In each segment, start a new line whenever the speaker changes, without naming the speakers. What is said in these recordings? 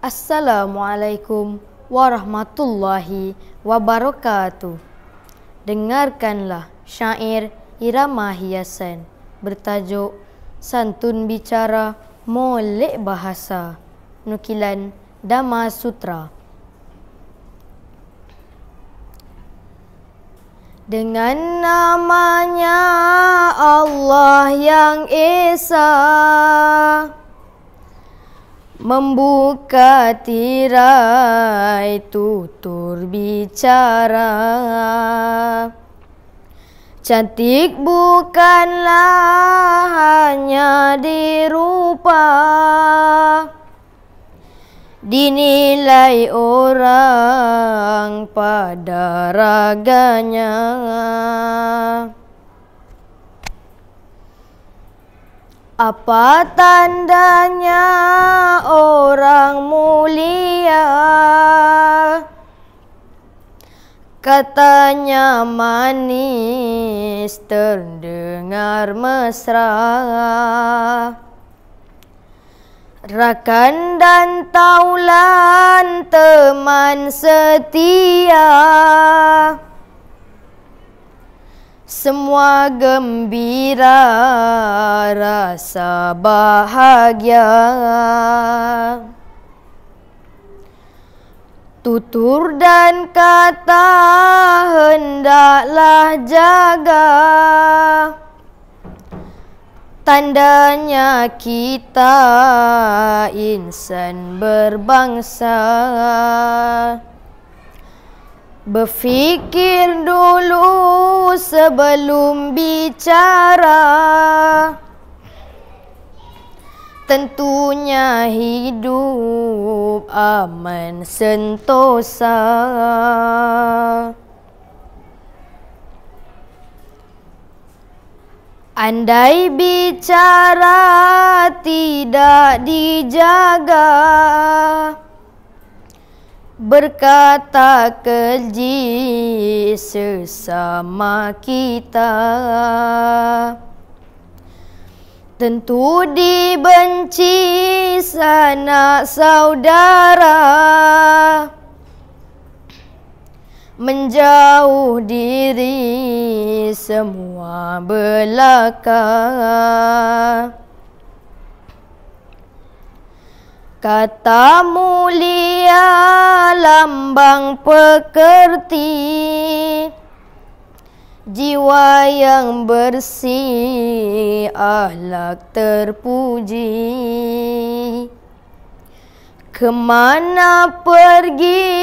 Assalamualaikum warahmatullahi wabarakatuh. Dengarkanlah syair Irama Hiasan bertajuk Santun Bicara Molek Bahasa Nukilan Dhamma Sutra Dengan namanya Allah yang Esa Dengan namanya Allah yang Esa Membuka tirai tutur bicara Cantik bukanlah hanya di rupa Dinilai orang pada raganya Dinilai orang pada raganya Apa tandanya orang mulia? Katanya manis terdengar mesra Rakan dan taulan teman setia semua gembira rasa bahagia Tutur dan kata hendaklah jaga Tandanya kita insan berbangsa Berfikir dulu sebelum bicara Tentunya hidup aman sentosa Andai bicara tidak dijaga Andai bicara tidak dijaga berkata keji sesama kita Tentu dibenci sanak saudara Menjauh diri semua belakang Kata mulia lambang pekerti Jiwa yang bersih, ahlak terpuji Kemana pergi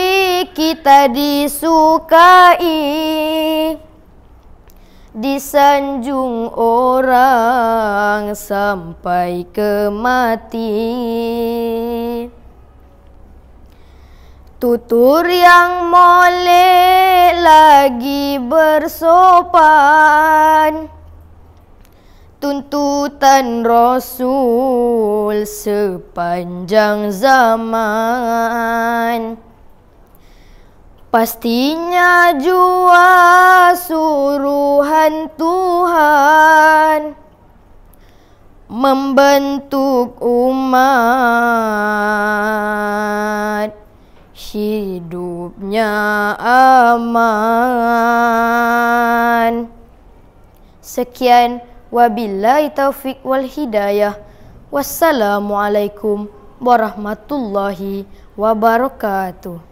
kita disukai disanjung orang sampai ke mati tutur yang molek lagi bersopan tuntutan rasul sepanjang zaman Pastinya jua suruhan Tuhan membentuk umat hidupnya aman. Sekian wabillahi taufik wal hidayah. Wassalamualaikum warahmatullahi wabarakatuh.